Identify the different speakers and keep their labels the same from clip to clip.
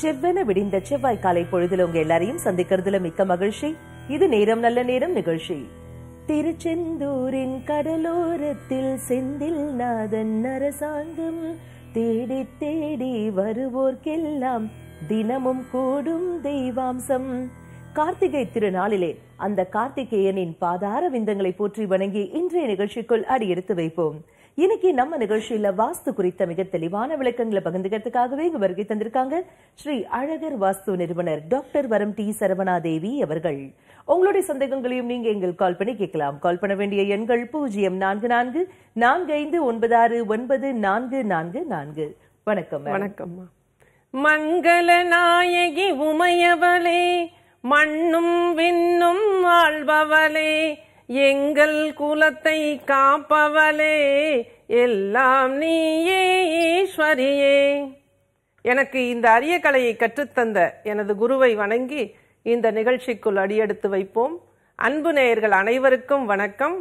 Speaker 1: செவ்வென விடிந்த செவ்வாய் காலை பொழுதுல உங்க எல்லாரையும் சந்திக்கிறதுல மிக்க மகிழ்ச்சி இது நேரம் நல்ல நேரம் நிகழ்ச்சி திருச்செந்தூரின் கடலோரத்தில் செந்தில் நாதன் அரசாங்கம் தேடி தேடி வருவோர்க்கெல்லாம் தினமும் கூடும் தெய்வாம்சம் கார்த்திகை திருநாளிலே அந்த கார்த்திகேயனின் பாதார விந்தங்களை போற்றி வணங்கி இன்றைய நிகழ்ச்சிக்குள் அடியெடுத்து வைப்போம் இன்னைக்கு நம்ம நிகழ்ச்சியில வாஸ்து குறித்த மிக தெளிவான விளக்கங்களை பகிர்ந்துக்கிறதுக்காகவே இங்கு வருகை தந்திருக்காங்க ஸ்ரீ அழகர் வாஸ்து நிறுவனர் டாக்டர் வரம் டி சரவணா தேவி அவர்கள் உங்களுடைய சந்தேகங்களையும் நீங்க எங்கள் கால் பண்ணி கேட்கலாம் கால் பண்ண வேண்டிய எண்கள் பூஜ்ஜியம் நான்கு நான்கு நான்கு ஐந்து ஒன்பது ஆறு ஒன்பது நான்கு நான்கு நான்கு வணக்கம் வணக்கம்
Speaker 2: மங்கள நாயகி உமையவளே மண்ணும் விண்ணும் வாழ்பவளே எங்கள் குலத்தை காப்பவளே எல்லாம் நீயே ஈஸ்வரியே எனக்கு இந்த அரிய கலையை கற்றுத்தந்த எனது குருவை வணங்கி இந்த நிகழ்ச்சிக்குள் அடியெடுத்து வைப்போம் அன்பு நேயர்கள் அனைவருக்கும் வணக்கம்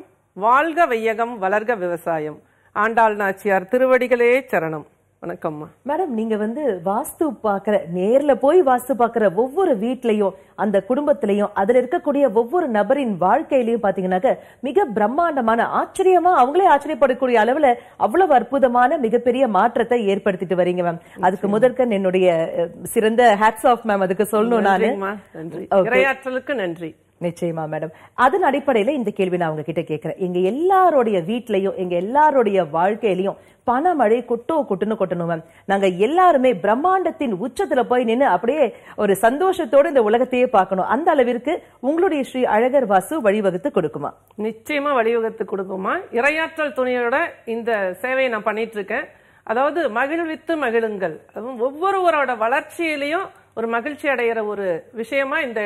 Speaker 2: வாழ்க வையகம் வளர்க விவசாயம் ஆண்டாள் நாச்சியார் திருவடிகளே சரணம் வணக்கம்மா
Speaker 1: மேடம் நீங்க வந்து வாஸ்து பாக்குற நேர்ல போய் வாஸ்து பாக்குற ஒவ்வொரு வீட்லயும் அந்த குடும்பத்திலையும் அதுல இருக்கக்கூடிய ஒவ்வொரு நபரின் வாழ்க்கையிலயும் பாத்தீங்கன்னாக்க மிக பிரம்மாண்டமான ஆச்சரியமா அவங்களே ஆச்சரியப்படக்கூடிய அளவுல அவ்வளவு அற்புதமான மிகப்பெரிய மாற்றத்தை ஏற்படுத்திட்டு வரீங்க மேம் அதுக்கு முதற்கன் என்னுடைய சிறந்த ஹேட்ஸ் ஆஃப் மேம் அதுக்கு சொல்லணும் நான்
Speaker 2: நன்றி நன்றி
Speaker 1: நிச்சயமா மேடம் அதன் அடிப்படையில இந்த கேள்வி நான் உங்ககிட்ட கேட்கிறேன் எங்க எல்லாருடைய வீட்லயும் எங்க எல்லாருடைய வாழ்க்கையிலயும் பணமழை கொட்டோ கொட்டுன்னு கொட்டணும் மேம் நாங்க எல்லாருமே பிரம்மாண்டத்தின் உச்சத்துல போய் நின்று அப்படியே ஒரு சந்தோஷத்தோடு இந்த உலகத்தையே பார்க்கணும் அந்த அளவிற்கு உங்களுடைய ஸ்ரீ அழகர் வாசு வழிவகுத்து கொடுக்குமா
Speaker 2: நிச்சயமா வழிவகுத்து கொடுக்குமா இரையாற்றல் துணையோட இந்த சேவையை நான் பண்ணிட்டு இருக்கேன் அதாவது மகிழ்வித்து மகிழுங்கள் அதுவும் ஒவ்வொருவரோட வளர்ச்சியிலையும் ஒரு மகிழ்ச்சி அடைகிற ஒரு விஷயமா இந்த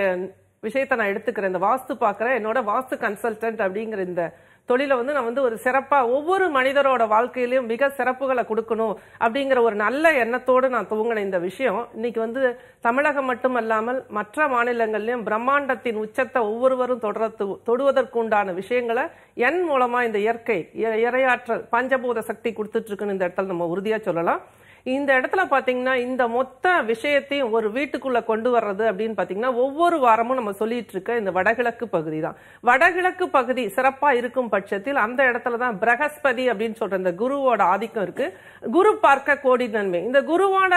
Speaker 2: விஷயத்தை நான் எடுத்துக்கிறேன் இந்த வாஸ்து பார்க்குறேன் என்னோட வாஸ்து கன்சல்டன்ட் அப்படிங்கிற இந்த தொழிலை வந்து நான் வந்து ஒரு சிறப்பாக ஒவ்வொரு மனிதரோட வாழ்க்கையிலையும் மிக சிறப்புகளை கொடுக்கணும் அப்படிங்கிற ஒரு நல்ல எண்ணத்தோடு நான் துவங்கின இந்த விஷயம் இன்னைக்கு வந்து தமிழகம் மட்டுமல்லாமல் மற்ற மாநிலங்கள்லையும் பிரம்மாண்டத்தின் உச்சத்தை ஒவ்வொருவரும் தொடர்த்து தொடுவதற்குண்டான விஷயங்களை என் மூலமாக இந்த இயற்கை இரையாற்றல் பஞ்சபூத சக்தி கொடுத்துட்ருக்குன்னு இந்த இடத்துல நம்ம உறுதியாக சொல்லலாம் இந்த இடத்துல பார்த்தீங்கன்னா இந்த மொத்த விஷயத்தையும் ஒரு வீட்டுக்குள்ளே கொண்டு வர்றது அப்படின்னு பார்த்தீங்கன்னா ஒவ்வொரு வாரமும் நம்ம சொல்லிட்டு இருக்க இந்த வடகிழக்கு பகுதி தான் வடகிழக்கு பகுதி சிறப்பாக இருக்கும் பட்சத்தில் அந்த இடத்துல தான் பிரகஸ்பதி அப்படின்னு சொல்கிற இந்த குருவோட ஆதிக்கம் இருக்கு குரு பார்க்க கோடி நன்மை இந்த குருவோட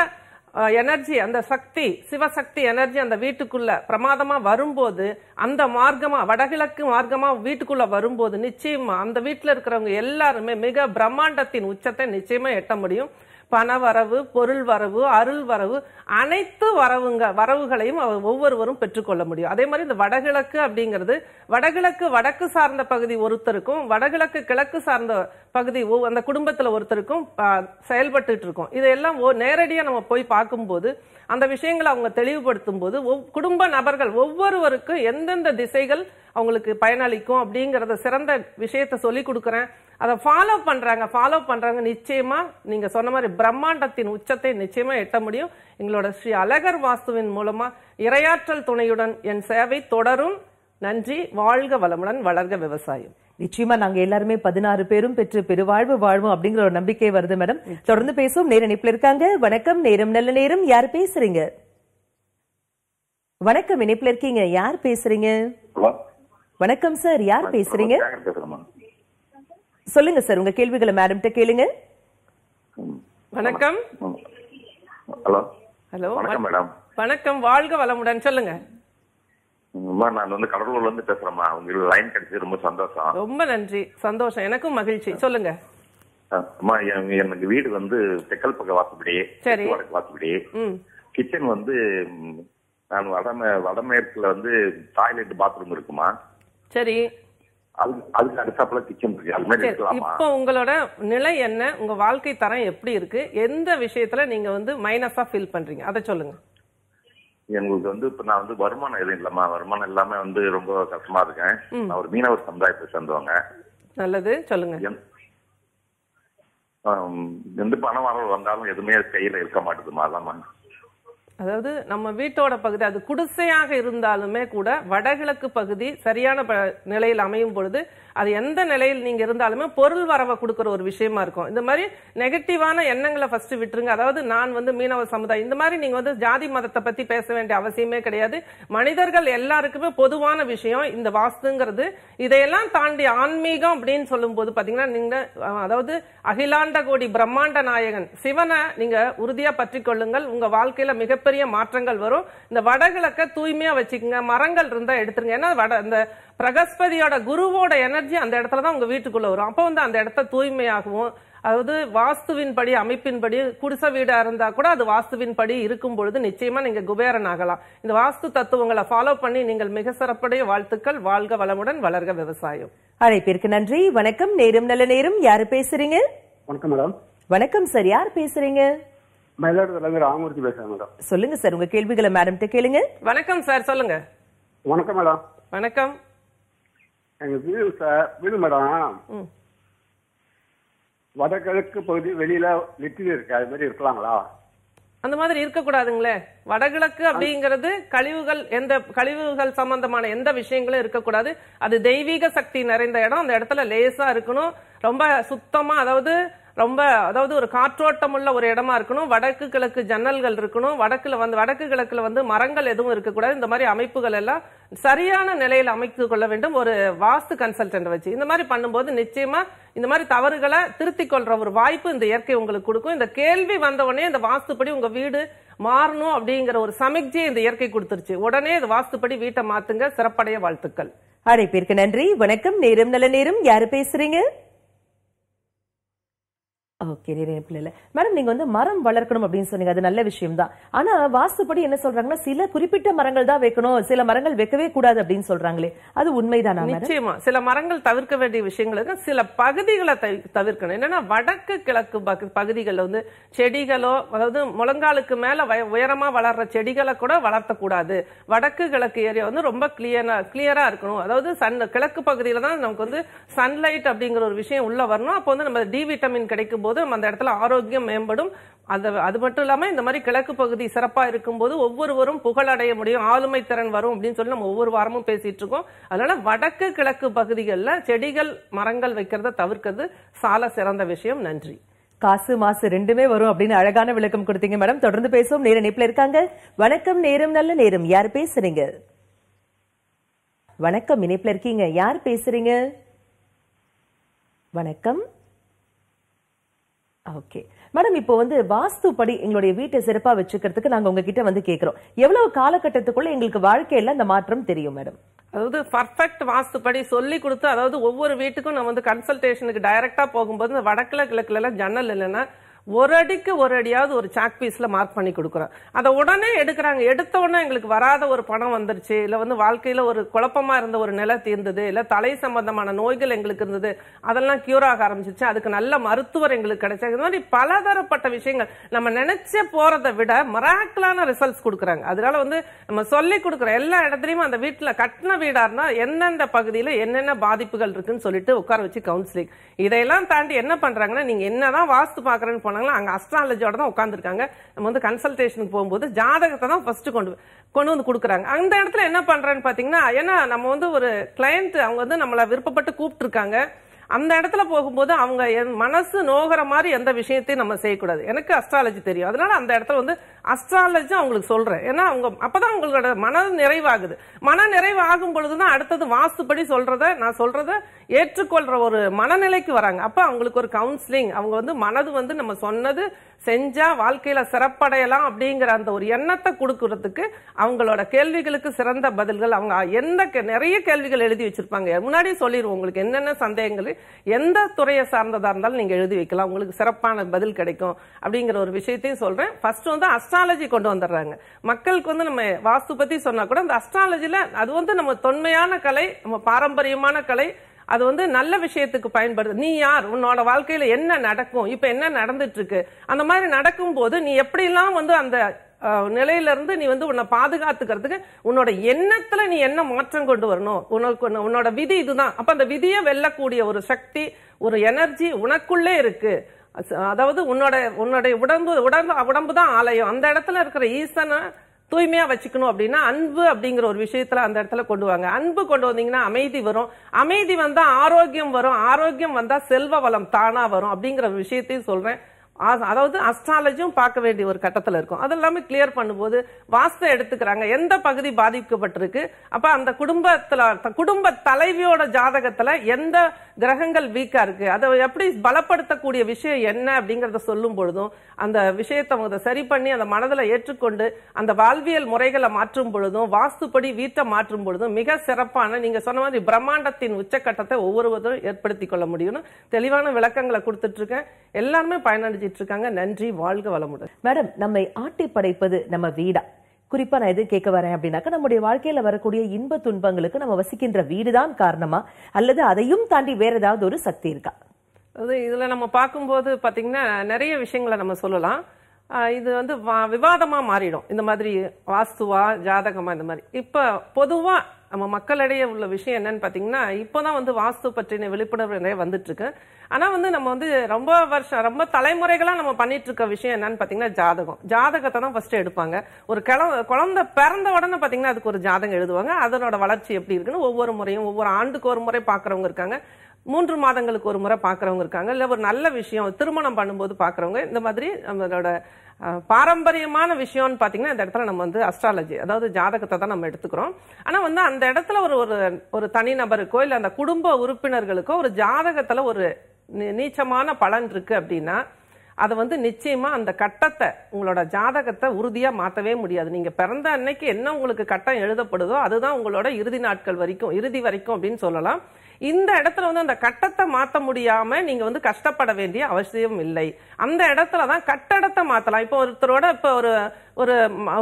Speaker 2: எனர்ஜி அந்த சக்தி சிவசக்தி எனர்ஜி அந்த வீட்டுக்குள்ள பிரமாதமா வரும்போது அந்த மார்க்கமா வடகிழக்கு மார்க்கமா வீட்டுக்குள்ள வரும்போது நிச்சயமா அந்த வீட்டில் இருக்கிறவங்க எல்லாருமே மிக பிரம்மாண்டத்தின் உச்சத்தை நிச்சயமா எட்ட முடியும் பண வரவு பொருள் வரவு அருள் வரவு அனைத்து வரவுங்க வரவுகளையும் ஒவ்வொருவரும் பெற்றுக்கொள்ள முடியும் அதே மாதிரி இந்த வடகிழக்கு அப்படிங்கிறது வடகிழக்கு வடக்கு சார்ந்த பகுதி ஒருத்தருக்கும் வடகிழக்கு கிழக்கு சார்ந்த பகுதி அந்த குடும்பத்தில் ஒருத்தருக்கும் செயல்பட்டு இருக்கும் இதையெல்லாம் நேரடியாக நம்ம போய் பார்க்கும்போது அந்த விஷயங்களை அவங்க தெளிவுபடுத்தும் போது குடும்ப நபர்கள் ஒவ்வொருவருக்கும் எந்தெந்த திசைகள் அவங்களுக்கு பயனளிக்கும் அப்படிங்கிறத சிறந்த விஷயத்தை சொல்லி கொடுக்குறேன் அதை ஃபாலோ பண்ணுறாங்க ஃபாலோ பண்ணுறாங்க நிச்சயமாக நீங்கள் சொன்ன மாதிரி பிரம்மாண்டத்தின் உச்சத்தை நிச்சயமாக எட்ட முடியும் எங்களோட ஸ்ரீ அழகர் வாஸ்துவின் மூலமாக இரையாற்றல் துணையுடன் என் சேவை தொடரும் நன்றி வாழ்க வளமுடன் வளர்க விவசாயம்
Speaker 1: நிச்சயமா நாங்க எல்லாருமே பதினாறு பேரும் பெற்று பெருவாழ்வு வாழ்வோம் அப்படிங்கிற ஒரு நம்பிக்கை வருது மேடம் தொடர்ந்து பேசுவோம் நேர இணைப்புல இருக்காங்க வணக்கம் நேரம் நல்ல நேரம் யார் பேசுறீங்க வணக்கம் இணைப்புல இருக்கீங்க யார் பேசுறீங்க வணக்கம் சார் யார் பேசுறீங்க சொல்லுங்க சார் உங்க கேள்விகளை மேடம் கேளுங்க
Speaker 2: வணக்கம் ஹலோ ஹலோ வணக்கம் மேடம் வணக்கம் வாழ்க வளமுடன் சொல்லுங்க நான் வந்து கடலூர்ல இருந்து பேசுறேம்மா உங்களுக்கு லைன் கிடைச்சது ரொம்ப சந்தோஷம் ரொம்ப நன்றி சந்தோஷம் எனக்கும் மகிழ்ச்சி சொல்லுங்க அம்மா எனக்கு வீடு வந்து தெக்கல் பக்கம் வாசப்படி சரி வடக்கு வாசப்படி கிச்சன் வந்து நான் வடமே வடமேற்குல வந்து டாய்லெட் பாத்ரூம் இருக்குமா சரி இப்போ உங்களோட நிலை என்ன உங்க வாழ்க்கை தரம் எப்படி இருக்கு எந்த விஷயத்துல நீங்க வந்து ஃபீல் பண்றீங்க சொல்லுங்க எங்களுக்கு வந்து இப்ப நான் வந்து வருமானம் எதுவும் வருமானம் எல்லாமே வந்து ரொம்ப கஷ்டமா இருக்கேன் ஒரு மீனவர் சமுதாயத்தை சேர்ந்தவங்க நல்லது சொல்லுங்க எந்த பணம் வந்தாலும் எதுவுமே கையில இருக்க மாட்டேதுமா அதான் அதாவது நம்ம வீட்டோட பகுதி அது குடிசையாக இருந்தாலுமே கூட வடகிழக்கு பகுதி சரியான நிலையில் அமையும் பொழுது அது எந்த நிலையில் நீங்கள் இருந்தாலுமே பொருள் வரவை கொடுக்குற ஒரு விஷயமா இருக்கும் இந்த மாதிரி நெகட்டிவான எண்ணங்களை ஃபர்ஸ்ட் விட்டுருங்க அதாவது நான் வந்து மீனவ சமுதாயம் இந்த மாதிரி நீங்கள் வந்து ஜாதி மதத்தை பற்றி பேச வேண்டிய அவசியமே கிடையாது மனிதர்கள் எல்லாருக்குமே பொதுவான விஷயம் இந்த வாஸ்துங்கிறது இதையெல்லாம் தாண்டி ஆன்மீகம் அப்படின்னு சொல்லும்போது பாத்தீங்கன்னா நீங்கள் அதாவது அகிலாண்ட கோடி பிரம்மாண்ட நாயகன் சிவனை நீங்கள் உறுதியாக கொள்ளுங்கள் உங்கள் வாழ்க்கையில் மிகப்பெரிய மாற்றங்கள் வரும் இந்த வடகிழக்க தூய்மையாக வச்சுக்கோங்க மரங்கள் இருந்தால் எடுத்துருங்க ஏன்னா வட இந்த பிரகஸ்பதியோட குருவோட எனர்ஜி அந்த இடத்துல தான் உங்க வீட்டுக்குள்ள வரும் அப்போ வந்து அந்த இடத்த தூய்மையாகவும் அதாவது வாஸ்துவின் படி அமைப்பின் படி குடிச வீடா இருந்தா கூட அது படி இருக்கும் பொழுது நிச்சயமா நீங்க குபேரன் ஆகலாம் இந்த வாஸ்து தத்துவங்களை ஃபாலோ பண்ணி நீங்கள் மிக சிறப்புடைய வாழ்த்துக்கள் வாழ்க வளமுடன் வளர்க விவசாயம்
Speaker 1: அழைப்பிற்கு நன்றி வணக்கம் நேரம் நல்ல நேரம் யாரு பேசுறீங்க வணக்கம் மேடம் வணக்கம் சார் யார் பேசுறீங்க மயிலாடுதுறை ராமூர்த்தி பேசுறேன் மேடம் சொல்லுங்க சார் உங்க கேள்விகளை மேடம் கிட்ட கேளுங்க
Speaker 2: வணக்கம் சார் சொல்லுங்க வணக்கம் மேடம் வணக்கம் எங்க வீடு சார் வீடு மேடம் வடகிழக்கு பகுதி வெளியில லிட்டில் இருக்கு அது மாதிரி இருக்கலாங்களா அந்த மாதிரி இருக்கக்கூடாதுங்களே வடகிழக்கு அப்படிங்கிறது கழிவுகள் எந்த கழிவுகள் சம்பந்தமான எந்த விஷயங்களும் இருக்கக்கூடாது அது தெய்வீக சக்தி நிறைந்த இடம் அந்த இடத்துல லேசா இருக்கணும் ரொம்ப சுத்தமா அதாவது ரொம்ப அதாவது ஒரு காற்றோட்டம் உள்ள ஒரு இடமா இருக்கணும் வடக்கு கிழக்கு ஜன்னல்கள் இருக்கணும் வடக்குல வந்து வடக்கு கிழக்குல வந்து மரங்கள் எதுவும் இருக்கக்கூடாது இந்த மாதிரி அமைப்புகள் எல்லாம் சரியான நிலையில் அமைத்து கொள்ள வேண்டும் ஒரு வாஸ்து கன்சல்டன்ட் வச்சு இந்த மாதிரி பண்ணும்போது நிச்சயமா இந்த மாதிரி தவறுகளை திருத்திக் கொள்ற ஒரு வாய்ப்பு இந்த இயற்கை உங்களுக்கு கொடுக்கும் இந்த கேள்வி வந்தவொடனே இந்த வாஸ்துப்படி உங்க வீடு மாறணும் அப்படிங்கிற ஒரு சமைச்சியை இந்த இயற்கை கொடுத்துருச்சு உடனே இந்த வாஸ்துப்படி வீட்டை மாத்துங்க சிறப்படைய வாழ்த்துக்கள்
Speaker 1: அழைப்பிற்கு நன்றி வணக்கம் நேரம் நல்ல நேரம் யாரு பேசுறீங்க ஓகே நிறைய இல்லை மேடம் நீங்க வந்து மரம் வளர்க்கணும் அப்படின்னு சொன்னீங்க அது நல்ல விஷயம் தான் ஆனா வாஸ்துப்படி என்ன சொல்றாங்கன்னா சில குறிப்பிட்ட மரங்கள் தான் வைக்கணும் சில மரங்கள் வைக்கவே கூடாது அப்படின்னு சொல்றாங்களே அது உண்மைதானா
Speaker 2: நிச்சயமா சில மரங்கள் தவிர்க்க வேண்டிய விஷயங்களுக்கு சில பகுதிகளை தவிர்க்கணும் என்னன்னா வடக்கு கிழக்கு பகுதிகளில் வந்து செடிகளோ அதாவது முழங்காலுக்கு மேல உயரமா வளர்ற செடிகளை கூட வளர்த்தக்கூடாது வடக்கு கிழக்கு ஏரியா வந்து ரொம்ப கிளியரா கிளியரா இருக்கணும் அதாவது சன் கிழக்கு பகுதியில தான் நமக்கு வந்து சன்லைட் அப்படிங்கிற ஒரு விஷயம் உள்ள வரணும் அப்போ வந்து நம்ம டி விட்டமின் கிடைக்கும் போது போது அந்த இடத்துல ஆரோக்கியம் மேம்படும் அது அது மட்டும் இல்லாமல் இந்த மாதிரி கிழக்கு பகுதி சிறப்பாக இருக்கும்போது ஒவ்வொருவரும் புகழடைய முடியும் ஆளுமை திறன் வரும் அப்படின்னு சொல்லி நம்ம ஒவ்வொரு வாரமும் பேசிட்டு இருக்கோம் அதனால வடக்கு கிழக்கு பகுதிகளில் செடிகள் மரங்கள் வைக்கிறத தவிர்க்கிறது சால சிறந்த விஷயம் நன்றி
Speaker 1: காசு மாசு ரெண்டுமே வரும் அப்படின்னு அழகான விளக்கம் கொடுத்தீங்க மேடம் தொடர்ந்து பேசுவோம் நேரம் இப்ப இருக்காங்க வணக்கம் நேரம் நல்ல நேரம் யார் பேசுறீங்க வணக்கம் இணைப்பில் இருக்கீங்க யார் பேசுறீங்க வணக்கம் ஓகே மேடம் இப்போ வந்து வாஸ்துப்படி எங்களுடைய வீட்டை சிறப்பாக வச்சுக்கிறதுக்கு நாங்கள் உங்ககிட்ட வந்து கேட்குறோம் எவ்வளவு காலகட்டத்துக்குள்ள எங்களுக்கு வாழ்க்கையில் அந்த மாற்றம் தெரியும் மேடம்
Speaker 2: அதாவது பர்ஃபெக்ட் வாஸ்துப்படி சொல்லி கொடுத்து அதாவது ஒவ்வொரு வீட்டுக்கும் நம்ம வந்து கன்சல்டேஷனுக்கு டைரக்டா போகும்போது இந்த வடக்கில் கிழக்குல எல்லாம் ஜன்னல் இல்லைன்னா ஒரு அடிக்கு ஒரு அடியாவது ஒரு சாக் பீஸில் மார்க் பண்ணி கொடுக்குறோம் அதை உடனே எடுக்கிறாங்க எடுத்த உடனே எங்களுக்கு வராத ஒரு பணம் வந்துருச்சு இல்லை வந்து வாழ்க்கையில் ஒரு குழப்பமாக இருந்த ஒரு நிலை தீர்ந்தது இல்லை தலை சம்பந்தமான நோய்கள் எங்களுக்கு இருந்தது அதெல்லாம் க்யூர் ஆக ஆரம்பிச்சிச்சு அதுக்கு நல்ல மருத்துவர் எங்களுக்கு கிடைச்சா இந்த மாதிரி பலதரப்பட்ட விஷயங்கள் நம்ம நினைச்ச போகிறத விட மராக்கலான ரிசல்ட்ஸ் கொடுக்குறாங்க அதனால வந்து நம்ம சொல்லி கொடுக்குற எல்லா இடத்துலையுமே அந்த வீட்டில் கட்டின வீடா இருந்தா எந்தெந்த பகுதியில் என்னென்ன பாதிப்புகள் இருக்குன்னு சொல்லிட்டு உட்கார வச்சு கவுன்சிலிங் இதையெல்லாம் தாண்டி என்ன பண்ணுறாங்கன்னா நீங்கள் என்னதான் வாஸ்து பார்க்குறேன்னு போனாங்களோ அங்கே அஸ்ட்ராலஜியோட தான் உட்காந்துருக்காங்க நம்ம வந்து கன்சல்டேஷனுக்கு போகும்போது ஜாதகத்தை தான் ஃபர்ஸ்ட் கொண்டு கொண்டு வந்து கொடுக்குறாங்க அந்த இடத்துல என்ன பண்ணுறேன்னு பார்த்தீங்கன்னா ஏன்னா நம்ம வந்து ஒரு கிளையண்ட் அவங்க வந்து நம்மளை விருப்பப்பட்டு கூப்பிட்டுருக்காங்க அந்த இடத்துல போகும்போது அவங்க என் மனசு நோகிற மாதிரி எந்த விஷயத்தையும் நம்ம செய்யக்கூடாது எனக்கு அஸ்ட்ராலஜி தெரியும் அதனால அந்த இடத்துல வந்து அஸ்ட்ராலஜி அவங்களுக்கு சொல்கிறேன் ஏன்னா அவங்க அப்போ தான் அவங்களோட மன நிறைவாகுது மன நிறைவாகும் பொழுது தான் அடுத்தது வாஸ்துப்படி சொல்கிறத நான் சொல்கிறத ஏற்றுக்கொள்கிற ஒரு மனநிலைக்கு வராங்க அப்போ அவங்களுக்கு ஒரு கவுன்சிலிங் அவங்க வந்து மனது வந்து நம்ம சொன்னது செஞ்சால் வாழ்க்கையில் சிறப்படையலாம் அப்படிங்கிற அந்த ஒரு எண்ணத்தை கொடுக்கறதுக்கு அவங்களோட கேள்விகளுக்கு சிறந்த பதில்கள் அவங்க எந்த நிறைய கேள்விகள் எழுதி வச்சுருப்பாங்க முன்னாடியே சொல்லிடுவோம் உங்களுக்கு என்னென்ன சந்தேகங்கள் எந்த துறையை சார்ந்ததாக இருந்தாலும் நீங்கள் எழுதி வைக்கலாம் உங்களுக்கு சிறப்பான பதில் கிடைக்கும் அப்படிங்கிற ஒரு விஷயத்தையும் சொல்கிறேன் ஃபர்ஸ்ட் வந்து அஸ்ட் அஸ்ட்ராலஜி கொண்டு வந்துடுறாங்க மக்களுக்கு வந்து நம்ம வாஸ்து பத்தி சொன்னா கூட அந்த அஸ்ட்ராலஜில அது வந்து நம்ம தொன்மையான கலை நம்ம பாரம்பரியமான கலை அது வந்து நல்ல விஷயத்துக்கு பயன்படுது நீ யார் உன்னோட வாழ்க்கையில என்ன நடக்கும் இப்ப என்ன நடந்துட்டு இருக்கு அந்த மாதிரி நடக்கும் போது நீ எப்படிலாம் வந்து அந்த நிலையில இருந்து நீ வந்து உன்னை பாதுகாத்துக்கிறதுக்கு உன்னோட எண்ணத்துல நீ என்ன மாற்றம் கொண்டு வரணும் உனக்கு உன்னோட விதி இதுதான் அப்ப அந்த விதியை வெல்லக்கூடிய ஒரு சக்தி ஒரு எனர்ஜி உனக்குள்ளே இருக்கு அதாவது உன்னோட உன்னுடைய உடம்பு உடம்பு உடம்பு தான் ஆலயம் அந்த இடத்துல இருக்கிற ஈசனை தூய்மையாக வச்சுக்கணும் அப்படின்னா அன்பு அப்படிங்கிற ஒரு விஷயத்தில் அந்த இடத்துல கொண்டு வாங்க அன்பு கொண்டு வந்தீங்கன்னா அமைதி வரும் அமைதி வந்தால் ஆரோக்கியம் வரும் ஆரோக்கியம் வந்தால் செல்வ வளம் தானாக வரும் அப்படிங்கிற விஷயத்தையும் சொல்கிறேன் அதாவது அஸ்ட்ராலஜியும் பார்க்க வேண்டிய ஒரு கட்டத்தில் இருக்கும் அது எல்லாமே கிளியர் பண்ணும்போது வாஸ்து எடுத்துக்கிறாங்க எந்த பகுதி பாதிக்கப்பட்டிருக்கு அப்போ அந்த குடும்பத்தில் குடும்ப தலைவியோட ஜாதகத்தில் எந்த கிரகங்கள் வீக்காக இருக்கு அதை எப்படி பலப்படுத்தக்கூடிய விஷயம் என்ன அப்படிங்கிறத சொல்லும் பொழுதும் அந்த விஷயத்தை அவங்க சரி பண்ணி அந்த மனதில் ஏற்றுக்கொண்டு அந்த வாழ்வியல் முறைகளை மாற்றும் பொழுதும் வாஸ்துப்படி வீட்டை மாற்றும் பொழுதும் மிக சிறப்பான நீங்கள் சொன்ன மாதிரி பிரம்மாண்டத்தின் உச்சக்கட்டத்தை ஒவ்வொருவரும் ஏற்படுத்தி கொள்ள முடியும்னு தெளிவான விளக்கங்களை கொடுத்துட்ருக்கேன் எல்லாருமே பயனடைஞ்சு வழிநடத்திட்டு இருக்காங்க நன்றி
Speaker 1: வாழ்க வளமுடன் மேடம் நம்மை ஆட்டி படைப்பது நம்ம வீடா குறிப்பா நான் எது கேட்க வரேன் அப்படின்னாக்கா நம்முடைய வாழ்க்கையில வரக்கூடிய இன்ப துன்பங்களுக்கு நம்ம வசிக்கின்ற வீடுதான் காரணமா அல்லது அதையும் தாண்டி வேற ஏதாவது ஒரு சக்தி இருக்கா
Speaker 2: அது இதுல நம்ம பார்க்கும்போது பாத்தீங்கன்னா நிறைய விஷயங்களை நம்ம சொல்லலாம் இது வந்து விவாதமாக மாறிடும் இந்த மாதிரி வாஸ்துவா ஜாதகமா இந்த மாதிரி இப்போ பொதுவாக நம்ம மக்களிடையே உள்ள விஷயம் என்னன்னு பார்த்தீங்கன்னா இப்போ தான் வந்து வாஸ்து பற்றின விழிப்புணர்வு நிறைய வந்துட்டுருக்கு ஆனால் வந்து நம்ம வந்து ரொம்ப வருஷம் ரொம்ப தலைமுறைகளாக நம்ம பண்ணிட்டு இருக்க விஷயம் என்னன்னு பார்த்தீங்கன்னா ஜாதகம் ஜாதகத்தை தான் ஃபஸ்ட்டு எடுப்பாங்க ஒரு கிள குழந்தை பிறந்த உடனே பார்த்தீங்கன்னா அதுக்கு ஒரு ஜாதகம் எழுதுவாங்க அதனோட வளர்ச்சி எப்படி இருக்குன்னு ஒவ்வொரு முறையும் ஒவ்வொரு ஆண்டுக்கு ஒரு முறை பார்க்குறவங்க இருக்காங்க மூன்று மாதங்களுக்கு ஒரு முறை பார்க்குறவங்க இருக்காங்க இல்லை ஒரு நல்ல விஷயம் திருமணம் பண்ணும்போது பார்க்குறவங்க இந்த மாதிரி நம்மளோட பாரம்பரியமான விஷயம்னு பார்த்தீங்கன்னா இந்த இடத்துல நம்ம வந்து அஸ்ட்ராலஜி அதாவது ஜாதகத்தை தான் நம்ம எடுத்துக்கிறோம் ஆனால் வந்து அந்த இடத்துல ஒரு ஒரு ஒரு தனிநபருக்கோ இல்லை அந்த குடும்ப உறுப்பினர்களுக்கோ ஒரு ஜாதகத்தில் ஒரு நீச்சமான பலன் இருக்குது அப்படின்னா அதை வந்து நிச்சயமாக அந்த கட்டத்தை உங்களோட ஜாதகத்தை உறுதியாக மாற்றவே முடியாது நீங்கள் பிறந்த அன்னைக்கு என்ன உங்களுக்கு கட்டம் எழுதப்படுதோ அதுதான் உங்களோட இறுதி நாட்கள் வரைக்கும் இறுதி வரைக்கும் அப்படின்னு சொல்லலாம் இந்த இடத்துல வந்து அந்த கட்டத்தை மாற்ற முடியாம நீங்க வந்து கஷ்டப்பட வேண்டிய அவசியம் இல்லை அந்த இடத்துல தான் கட்டடத்தை மாற்றலாம் இப்போ ஒருத்தரோட இப்போ ஒரு ஒரு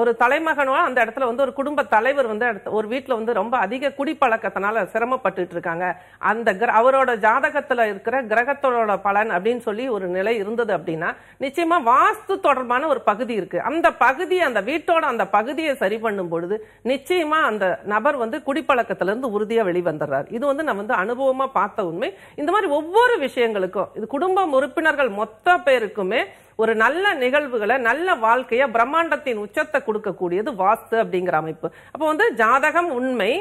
Speaker 2: ஒரு தலைமகனோ அந்த இடத்துல வந்து ஒரு குடும்ப தலைவர் வந்து ஒரு வீட்டில் வந்து ரொம்ப அதிக குடிப்பழக்கத்தினால சிரமப்பட்டுட்டு இருக்காங்க அந்த கிர அவரோட ஜாதகத்தில் இருக்கிற கிரகத்தோட பலன் அப்படின்னு சொல்லி ஒரு நிலை இருந்தது அப்படின்னா நிச்சயமா வாஸ்து தொடர்பான ஒரு பகுதி இருக்கு அந்த பகுதி அந்த வீட்டோட அந்த பகுதியை சரி பண்ணும் பொழுது நிச்சயமா அந்த நபர் வந்து குடிப்பழக்கத்திலிருந்து உறுதியாக வெளிவந்துடுறார் இது வந்து நம்ம வந்து அனுபவமாக பார்த்த உண்மை இந்த மாதிரி ஒவ்வொரு விஷயங்களுக்கும் இது குடும்ப உறுப்பினர்கள் மொத்த பேருக்குமே ஒரு நல்ல நிகழ்வுகளை நல்ல வாழ்க்கையை பிரம்மாண்டத்தின் உச்சத்தை கொடுக்கக்கூடியது வாஸ்து அப்படிங்கிற அமைப்பு அப்போ வந்து ஜாதகம் உண்மை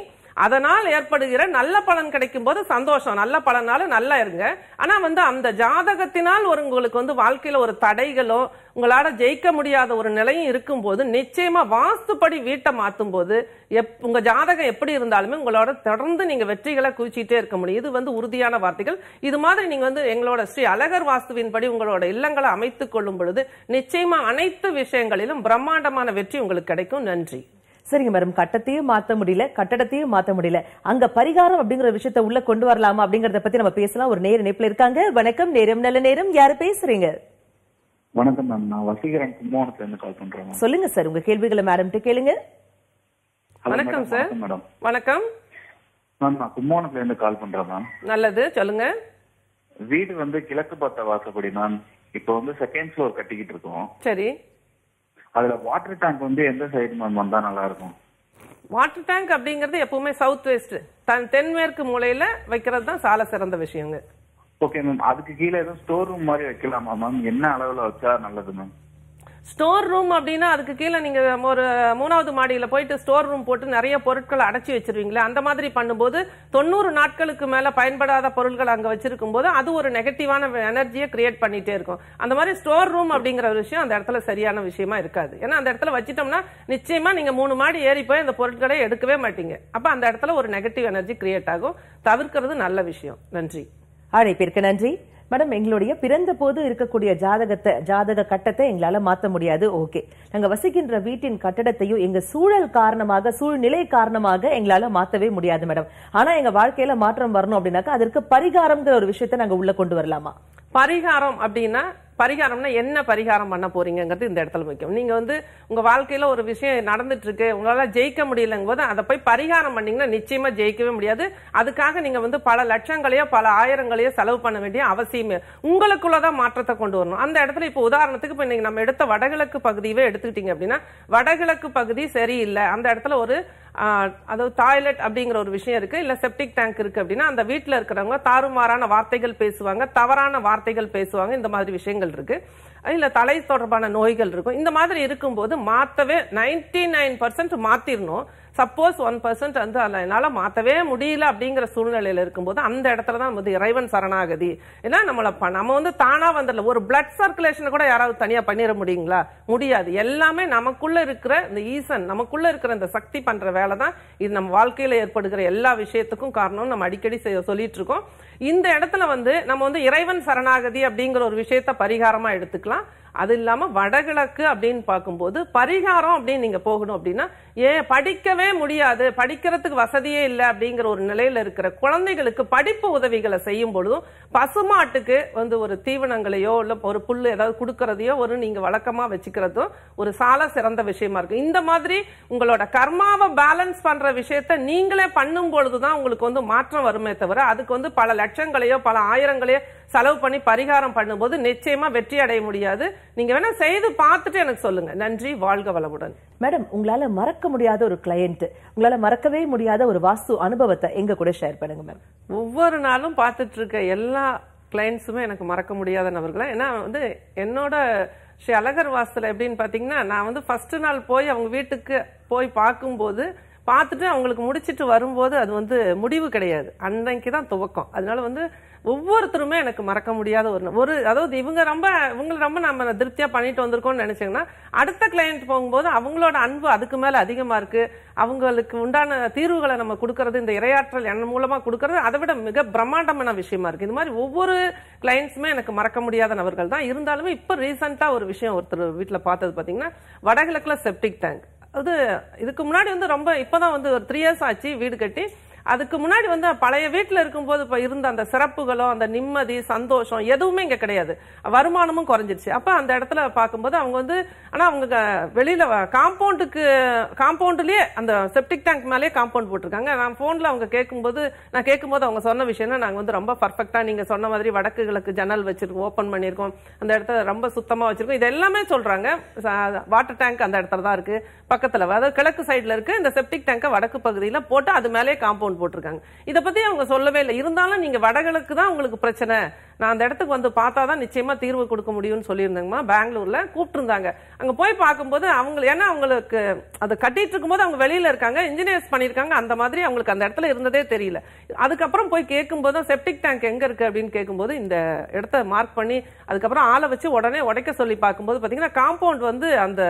Speaker 2: அதனால் ஏற்படுகிற நல்ல பலன் கிடைக்கும் போது சந்தோஷம் நல்ல பலனால நல்லா இருங்க ஆனா வந்து அந்த ஜாதகத்தினால் ஒரு உங்களுக்கு வந்து வாழ்க்கையில ஒரு தடைகளோ உங்களால ஜெயிக்க முடியாத ஒரு நிலையும் இருக்கும் போது நிச்சயமா வாஸ்துப்படி வீட்டை மாத்தும் போது எப் உங்க ஜாதகம் எப்படி இருந்தாலுமே உங்களோட தொடர்ந்து நீங்க வெற்றிகளை குவிச்சிட்டே இருக்க முடியும் இது வந்து உறுதியான வார்த்தைகள் இது மாதிரி நீங்க வந்து எங்களோட ஸ்ரீ அழகர் வாஸ்துவின் படி உங்களோட இல்லங்களை அமைத்துக் கொள்ளும் பொழுது நிச்சயமா அனைத்து விஷயங்களிலும் பிரம்மாண்டமான வெற்றி உங்களுக்கு கிடைக்கும் நன்றி
Speaker 1: சரிங்க மேடம் கட்டத்தையும் மாற்ற முடியல கட்டடத்தையும் மாற்ற முடியல அங்க பரிகாரம் அப்படிங்கிற விஷயத்த உள்ள கொண்டு வரலாமா அப்படிங்கறத பத்தி நம்ம பேசலாம் ஒரு நேர இணைப்புல இருக்காங்க வணக்கம் நேரம் நல்ல நேரம் யாரு பேசுறீங்க
Speaker 2: வணக்கம் மேம் நான் வசீகரன் கும்பகோணத்துல இருந்து கால் பண்றேன்
Speaker 1: சொல்லுங்க சார் உங்க கேள்விகளை மேடம் கேளுங்க வணக்கம் சார்
Speaker 2: மேடம் வணக்கம் மேம் நான் கும்பகோணத்துல இருந்து கால் பண்றேன் மேம் நல்லது சொல்லுங்க வீடு வந்து கிழக்கு பார்த்த வாசப்படி மேம் இப்போ வந்து செகண்ட் ஃப்ளோர் கட்டிக்கிட்டு இருக்கோம் சரி அதுல வாட்டர் டேங்க் வந்து எந்த சைடு மேம் வந்தா நல்லா இருக்கும் வாட்டர் டேங்க் அப்படிங்கறது எப்பவுமே சவுத் வெஸ்ட் தன் தென்மேற்கு மூலையில வைக்கிறது தான் சால சிறந்த விஷயங்க ஓகே மேம் அதுக்கு கீழே எதுவும் ஸ்டோர் ரூம் மாதிரி வைக்கலாமா மேம் என்ன அளவுல வச்சா நல்லது மேம் ஸ்டோர் ரூம் அப்படின்னா அதுக்கு கீழே நீங்க ஒரு மூணாவது மாடியில போயிட்டு ஸ்டோர் ரூம் போட்டு நிறைய பொருட்களை அடைச்சி வச்சிருவீங்களே அந்த மாதிரி பண்ணும்போது தொண்ணூறு நாட்களுக்கு மேல பயன்படாத பொருட்கள் அங்க வச்சிருக்கும் போது அது ஒரு நெகட்டிவான எனர்ஜியை கிரியேட் பண்ணிட்டே இருக்கும் அந்த மாதிரி ஸ்டோர் ரூம் அப்படிங்கிற ஒரு விஷயம் அந்த இடத்துல சரியான விஷயமா இருக்காது ஏன்னா அந்த இடத்துல வச்சிட்டோம்னா நிச்சயமா நீங்க மூணு மாடி ஏறி போய் அந்த பொருட்களை எடுக்கவே மாட்டீங்க அப்ப அந்த இடத்துல ஒரு நெகட்டிவ் எனர்ஜி கிரியேட் ஆகும் தவிர்க்கிறது நல்ல விஷயம் நன்றி
Speaker 1: அழைப்பிற்கு நன்றி மேடம் எங்களுடைய பிறந்த போது இருக்கக்கூடிய ஜாதகத்தை ஜாதக கட்டத்தை எங்களால மாத்த முடியாது ஓகே நாங்க வசிக்கின்ற வீட்டின் கட்டடத்தையும் எங்க சூழல் காரணமாக சூழ்நிலை காரணமாக எங்களால மாத்தவே முடியாது மேடம் ஆனா எங்க வாழ்க்கையில மாற்றம் வரணும் அப்படின்னாக்கா அதற்கு பரிகாரம்ங்கிற ஒரு விஷயத்த நாங்க உள்ள கொண்டு வரலாமா
Speaker 2: பரிகாரம் அப்படின்னா பரிகாரம்னா என்ன பரிகாரம் பண்ண போறீங்கிறது இந்த இடத்துல முக்கியம் நீங்க வந்து உங்க வாழ்க்கையில ஒரு விஷயம் நடந்துட்டு இருக்கு உங்களால ஜெயிக்க முடியலங்க போது அதை போய் பரிகாரம் பண்ணீங்கன்னா நிச்சயமா ஜெயிக்கவே முடியாது அதுக்காக நீங்க வந்து பல லட்சங்களையோ பல ஆயிரங்களையோ செலவு பண்ண வேண்டிய அவசியமே உங்களுக்குள்ளதான் மாற்றத்தை கொண்டு வரணும் அந்த இடத்துல இப்போ உதாரணத்துக்கு இப்போ நம்ம எடுத்த வடகிழக்கு பகுதியவே எடுத்துக்கிட்டீங்க அப்படின்னா வடகிழக்கு பகுதி சரியில்லை அந்த இடத்துல ஒரு அதாவது டாய்லெட் அப்படிங்கிற ஒரு விஷயம் இருக்கு இல்ல செப்டிக் டேங்க் இருக்கு அப்படின்னா அந்த வீட்டில் இருக்கிறவங்க தாறுமாறான வார்த்தைகள் பேசுவாங்க தவறான வார்த்தைகள் பேசுவாங்க இந்த மாதிரி விஷயங்கள் இருக்கு இல்ல தலை தொடர்பான நோய்கள் இருக்கும் இந்த மாதிரி இருக்கும்போது மாத்தவே நைன்டி நைன் பர்சன்ட் மாத்திரணும் சப்போஸ் ஒன் பர்சன்ட் வந்து அதில் என்னால் மாற்றவே முடியல அப்படிங்கிற சூழ்நிலையில் இருக்கும்போது அந்த இடத்துல தான் வந்து இறைவன் சரணாகதி ஏன்னா நம்மளை நம்ம வந்து தானாக வந்துடல ஒரு பிளட் சர்க்குலேஷனை கூட யாராவது தனியாக பண்ணிட முடியுங்களா முடியாது எல்லாமே நமக்குள்ளே இருக்கிற இந்த ஈசன் நமக்குள்ளே இருக்கிற இந்த சக்தி பண்ணுற வேலை தான் இது நம்ம வாழ்க்கையில் ஏற்படுகிற எல்லா விஷயத்துக்கும் காரணம் நம்ம அடிக்கடி சொல்லிட்டு இருக்கோம் இந்த இடத்துல வந்து நம்ம வந்து இறைவன் சரணாகதி அப்படிங்கிற ஒரு விஷயத்த பரிகாரமாக எடுத்துக்கலாம் அது இல்லாமல் வடகிழக்கு அப்படின்னு பார்க்கும்போது பரிகாரம் அப்படின்னு நீங்கள் போகணும் அப்படின்னா ஏன் படிக்கவே முடியாது படிக்கிறதுக்கு வசதியே இல்லை அப்படிங்கிற ஒரு நிலையில் இருக்கிற குழந்தைகளுக்கு படிப்பு உதவிகளை செய்யும் பொழுதும் பசுமாட்டுக்கு வந்து ஒரு தீவனங்களையோ இல்லை ஒரு புல் ஏதாவது கொடுக்கறதையோ ஒரு நீங்கள் வழக்கமாக வச்சுக்கிறதும் ஒரு சால சிறந்த விஷயமா இருக்கும் இந்த மாதிரி உங்களோட கர்மாவை பேலன்ஸ் பண்ணுற விஷயத்த நீங்களே பண்ணும் பொழுது தான் உங்களுக்கு வந்து மாற்றம் வருமே தவிர அதுக்கு வந்து பல லட்சங்களையோ பல ஆயிரங்களையோ செலவு பண்ணி பரிகாரம் பண்ணும்போது நிச்சயமா வெற்றி அடைய முடியாது நீங்க வேணா செய்து பார்த்துட்டு எனக்கு சொல்லுங்க நன்றி வாழ்க வளமுடன்
Speaker 1: மேடம் உங்களால மறக்க முடியாத ஒரு கிளையண்ட் உங்களால மறக்கவே முடியாத ஒரு வாஸ்து அனுபவத்தை எங்க கூட ஷேர் பண்ணுங்க மேம்
Speaker 2: ஒவ்வொரு நாளும் பார்த்துட்டு இருக்க எல்லா கிளைண்ட்ஸுமே எனக்கு மறக்க முடியாத நபர்களா ஏன்னா வந்து என்னோட ஸ்ரீ அழகர் வாசல் எப்படின்னு பார்த்தீங்கன்னா நான் வந்து ஃபர்ஸ்ட் நாள் போய் அவங்க வீட்டுக்கு போய் பார்க்கும்போது பார்த்துட்டு அவங்களுக்கு முடிச்சுட்டு வரும்போது அது வந்து முடிவு கிடையாது அன்னைக்கு தான் துவக்கம் அதனால வந்து ஒவ்வொருத்தருமே எனக்கு மறக்க முடியாத ஒரு ஒரு அதாவது இவங்க ரொம்ப இவங்களை ரொம்ப நம்ம திருப்தியாக பண்ணிட்டு வந்திருக்கோம்னு நினைச்சிங்கன்னா அடுத்த கிளைண்ட் போகும்போது அவங்களோட அன்பு அதுக்கு மேலே அதிகமாக இருக்குது அவங்களுக்கு உண்டான தீர்வுகளை நம்ம கொடுக்கறது இந்த இரையாற்றல் என் மூலமாக கொடுக்கறது அதை விட மிக பிரம்மாண்டமான விஷயமா இருக்குது இது மாதிரி ஒவ்வொரு கிளைண்ட்ஸுமே எனக்கு மறக்க முடியாத நபர்கள் தான் இருந்தாலுமே இப்போ ரீசெண்டாக ஒரு விஷயம் ஒருத்தர் வீட்டில் பார்த்தது பார்த்தீங்கன்னா வடகிழக்கில் செப்டிக் டேங்க் அது இதுக்கு முன்னாடி வந்து ரொம்ப இப்போ தான் வந்து ஒரு த்ரீ இயர்ஸ் ஆச்சு வீடு கட்டி அதுக்கு முன்னாடி வந்து பழைய வீட்டில் இருக்கும்போது இப்போ இருந்த அந்த சிறப்புகளோ அந்த நிம்மதி சந்தோஷம் எதுவுமே இங்கே கிடையாது வருமானமும் குறைஞ்சிருச்சு அப்போ அந்த இடத்துல பார்க்கும்போது அவங்க வந்து ஆனால் அவங்க வெளியில் காம்பவுண்டுக்கு காம்பவுண்டுலேயே அந்த செப்டிக் டேங்க் மேலேயே காம்பவுண்ட் போட்டிருக்காங்க நான் ஃபோனில் அவங்க கேட்கும்போது நான் கேட்கும்போது அவங்க சொன்ன விஷயம்னா நாங்கள் வந்து ரொம்ப பர்ஃபெக்டாக நீங்கள் சொன்ன மாதிரி வடக்கு கிழக்கு ஜன்னல் வச்சிருக்கோம் ஓப்பன் பண்ணியிருக்கோம் அந்த இடத்த ரொம்ப சுத்தமாக வச்சிருக்கோம் இது எல்லாமே சொல்கிறாங்க வாட்டர் டேங்க் அந்த இடத்துல தான் இருக்குது பக்கத்தில் அதாவது கிழக்கு சைடில் இருக்குது இந்த செப்டிக் டேங்கை வடக்கு பகுதியில் போட்டு அது மேலேயே காம்பவுண்ட் கம்பவுண்ட் போட்டிருக்காங்க இதை பற்றி அவங்க சொல்லவே இல்லை இருந்தாலும் நீங்கள் வடகிழக்கு தான் உங்களுக்கு பிரச்சனை நான் அந்த இடத்துக்கு வந்து பார்த்தா தான் நிச்சயமாக தீர்வு கொடுக்க முடியும்னு சொல்லியிருந்தாங்கம்மா பெங்களூர்ல கூப்பிட்டுருந்தாங்க அங்கே போய் பார்க்கும்போது அவங்க ஏன்னா அவங்களுக்கு அதை கட்டிட்டு இருக்கும்போது அவங்க வெளியில் இருக்காங்க இன்ஜினியர்ஸ் பண்ணியிருக்காங்க அந்த மாதிரி அவங்களுக்கு அந்த இடத்துல இருந்ததே தெரியல அதுக்கப்புறம் போய் கேட்கும்போது தான் செப்டிக் டேங்க் எங்கே இருக்கு அப்படின்னு கேட்கும்போது இந்த இடத்த மார்க் பண்ணி அதுக்கப்புறம் ஆளை வச்சு உடனே உடைக்க சொல்லி பார்க்கும்போது பார்த்தீங்கன்னா காம்பவுண்ட் வந்து அந்த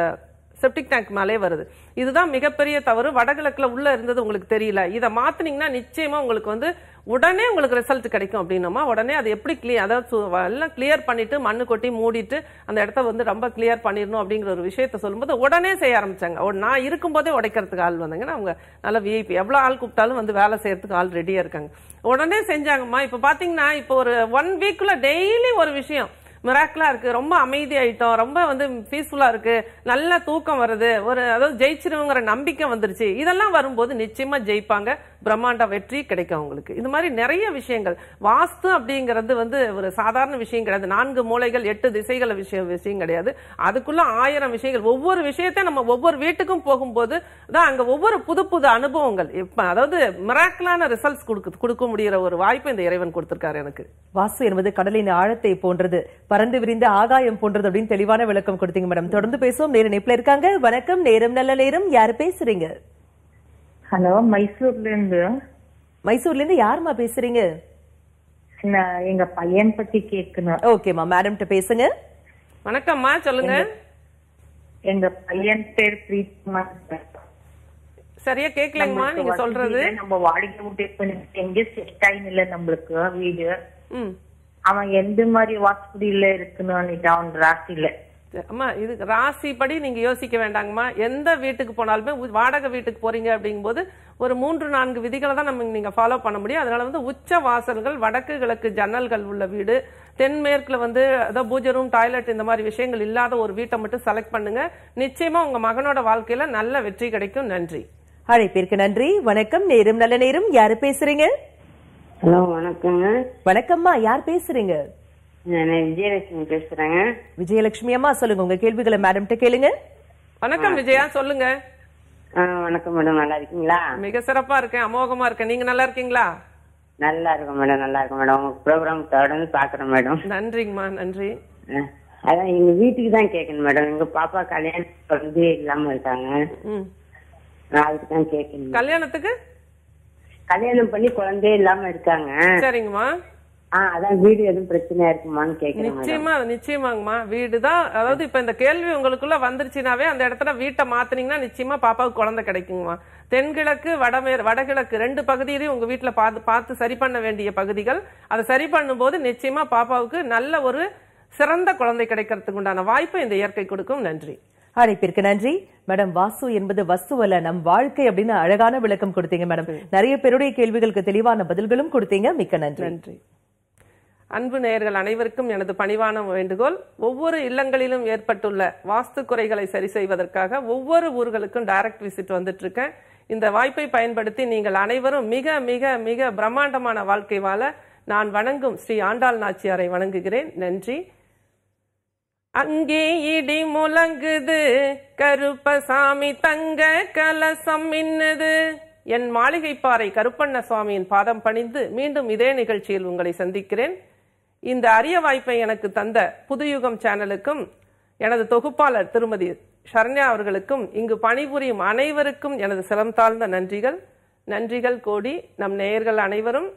Speaker 2: செப்டிக் டேங்க் மேலே வருது இதுதான் மிகப்பெரிய தவறு வடகிழக்கில் உள்ளே இருந்தது உங்களுக்கு தெரியல இதை மாத்தினீங்கன்னா நிச்சயமாக உங்களுக்கு வந்து உடனே உங்களுக்கு ரிசல்ட் கிடைக்கும் அப்படின்னோமா உடனே அது எப்படி கிளியர் அதாவது எல்லாம் கிளியர் பண்ணிட்டு மண்ணு கொட்டி மூடிட்டு அந்த இடத்த வந்து ரொம்ப கிளியர் பண்ணிடணும் அப்படிங்கிற ஒரு விஷயத்த சொல்லும்போது உடனே செய்ய ஆரம்பிச்சாங்க நான் இருக்கும்போதே உடைக்கிறதுக்கு ஆள் வந்தாங்கன்னா அவங்க நல்ல விஐபி எவ்வளோ ஆள் கூப்பிட்டாலும் வந்து வேலை செய்யறதுக்கு ஆள் ரெடியாக இருக்காங்க உடனே செஞ்சாங்கம்மா இப்போ பார்த்தீங்கன்னா இப்போ ஒரு ஒன் வீக்கில் டெய்லி ஒரு விஷயம் மிராக்கலாக இருக்குது ரொம்ப அமைதியாயிட்டோம் ரொம்ப வந்து பீஸ்ஃபுல்லாக இருக்குது நல்லா தூக்கம் வருது ஒரு அதாவது ஜெயிச்சிருங்கிற நம்பிக்கை வந்துருச்சு இதெல்லாம் வரும்போது நிச்சயமாக ஜெயிப்பாங்க பிரம்மாண்ட வெற்றி கிடைக்கும் அவங்களுக்கு இது மாதிரி நிறைய விஷயங்கள் வாஸ்து அப்படிங்கிறது வந்து ஒரு சாதாரண விஷயம் கிடையாது நான்கு மூளைகள் எட்டு திசைகள் விஷயம் விஷயம் கிடையாது அதுக்குள்ள ஆயிரம் விஷயங்கள் ஒவ்வொரு விஷயத்தையும் நம்ம ஒவ்வொரு வீட்டுக்கும் போகும்போது தான் அங்கே ஒவ்வொரு புது புது அனுபவங்கள் இப்போ அதாவது மிராக்கிளான ரிசல்ட்ஸ் கொடுக்க கொடுக்க முடிகிற ஒரு வாய்ப்பு இந்த இறைவன் கொடுத்துருக்காரு
Speaker 1: எனக்கு வாஸ்து என்பது கடலின் ஆழத்தை போன்றது பறந்து விரிந்த ஆகாயம் போன்றது அப்படின்னு தெளிவான விளக்கம் கொடுத்தீங்க மேடம் தொடர்ந்து பேசுவோம் நேர இணைப்புல இருக்காங்க வணக்கம் நேரம் நல்ல நேரம் யாரு பேசுறீங்க ஹலோ மைசூர்ல இருந்து மைசூர்ல இருந்து யாருமா பேசுறீங்க எங்க பையன் பத்தி கேட்கணும் ஓகேமா மேடம் கிட்ட பேசுங்க
Speaker 2: வணக்கம்மா சொல்லுங்க
Speaker 1: எங்க பையன் பேர் பிரீத்குமார்
Speaker 2: சரியா கேக்கலங்கம்மா நீங்க சொல்றது நம்ம
Speaker 1: வாடகை விட்டு எங்க செட் ஆயின்னு இல்ல நம்மளுக்கு வீடு அவன் எந்த மாதிரி வாஸ்புடியில இருக்கணும் ராசியில
Speaker 2: அம்மா இது ராசி படி நீங்க யோசிக்க வேண்டாங்கம்மா எந்த வீட்டுக்கு போனாலுமே வாடகை வீட்டுக்கு போறீங்க அப்படிங்கும்போது ஒரு மூன்று நான்கு விதிகளை தான் நம்ம நீங்க ஃபாலோ பண்ண முடியும் அதனால வந்து உச்ச வாசல்கள் வடக்கு கிழக்கு ஜன்னல்கள் உள்ள வீடு தென்மேற்குல வந்து அதாவது பூஜை ரூம் டாய்லெட் இந்த மாதிரி விஷயங்கள் இல்லாத ஒரு வீட்டை மட்டும் செலக்ட் பண்ணுங்க நிச்சயமா உங்க மகனோட வாழ்க்கையில நல்ல வெற்றி கிடைக்கும் நன்றி
Speaker 1: அழைப்பிற்கு நன்றி வணக்கம் நேரும் நல்ல நேரம் யாரு பேசுறீங்க ஹலோ வணக்கம் வணக்கம்மா யார் பேசுறீங்க விஜயலட்சுமி பேசுறேங்க விஜயலட்சுமி அம்மா சொல்லுங்க உங்க கேள்விகளை மேடம் கிட்ட கேளுங்க
Speaker 2: வணக்கம் விஜயா சொல்லுங்க
Speaker 1: வணக்கம் மேடம் நல்லா
Speaker 2: இருக்கீங்களா மிக சிறப்பா இருக்கேன் அமோகமா இருக்கேன் நீங்க நல்லா இருக்கீங்களா
Speaker 1: நல்லா இருக்கும் மேடம் நல்லா இருக்கும் மேடம் உங்க
Speaker 2: ப்ரோக்ராம் தொடர்ந்து பாக்குறேன் மேடம் நன்றிங்கம்மா நன்றி அதான் எங்க வீட்டுக்கு தான் கேட்கணும் மேடம் எங்க பாப்பா கல்யாணம் வந்து இல்லாம இருக்காங்க அதுக்கு தான் கேட்கணும் கல்யாணத்துக்கு
Speaker 1: கல்யாணம் பண்ணி குழந்தை இல்லாம இருக்காங்க சரிங்கம்மா நிச்சயமா
Speaker 2: நிச்சயமாங்கம்மா வீடுதான் அதாவது இப்ப இந்த கேள்வி உங்களுக்குள்ள வந்துருச்சுனாவே அந்த இடத்துல நிச்சயமா பாப்பாவுக்கு குழந்தை கிடைக்குங்கம்மா தென்கிழக்கு வடகிழக்கு ரெண்டு பகுதியிலையும் உங்க வீட்டுல பார்த்து பார்த்து சரி பண்ண வேண்டிய பகுதிகள் அதை சரி பண்ணும்போது நிச்சயமா பாப்பாவுக்கு நல்ல ஒரு சிறந்த குழந்தை கிடைக்கிறதுக்கு உண்டான வாய்ப்பு இந்த இயற்கை
Speaker 1: கொடுக்கும் நன்றி அழைப்பிற்கு நன்றி மேடம் வாசு என்பது வஸ்து அல்ல நம் வாழ்க்கை அப்படின்னு அழகான விளக்கம் கொடுத்தீங்க மேடம் நிறைய பேருடைய கேள்விகளுக்கு தெளிவான பதில்களும் கொடுத்தீங்க மிக்க நன்றி நன்றி
Speaker 2: அன்பு நேயர்கள் அனைவருக்கும் எனது பணிவான வேண்டுகோள் ஒவ்வொரு இல்லங்களிலும் ஏற்பட்டுள்ள வாஸ்து குறைகளை சரி செய்வதற்காக ஒவ்வொரு ஊர்களுக்கும் டைரக்ட் விசிட் வந்துட்டு இருக்கேன் இந்த வாய்ப்பை பயன்படுத்தி நீங்கள் அனைவரும் மிக மிக மிக பிரம்மாண்டமான வாழ்க்கை வாழ நான் வணங்கும் ஸ்ரீ ஆண்டாள் நாச்சியாரை வணங்குகிறேன் நன்றி அங்கே இடி முழங்குது கருப்பசாமி தங்க கலசம் மின்னுது என் மாளிகைப்பாறை கருப்பண்ண சுவாமியின் பாதம் பணிந்து மீண்டும் இதே நிகழ்ச்சியில் உங்களை சந்திக்கிறேன் இந்த அரிய வாய்ப்பை எனக்கு தந்த புதுயுகம் சேனலுக்கும் எனது தொகுப்பாளர் திருமதி சரண்யா அவர்களுக்கும் இங்கு பணிபுரியும் அனைவருக்கும் எனது சிலம் தாழ்ந்த நன்றிகள் நன்றிகள் கோடி நம் நேயர்கள் அனைவரும்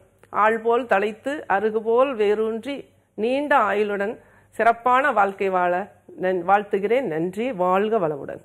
Speaker 2: ஆள்போல் தலைத்து அருகுபோல் வேரூன்றி நீண்ட ஆயுளுடன் சிறப்பான வாழ்க்கை வாழ நன் வாழ்த்துகிறேன் நன்றி வாழ்க வளமுடன்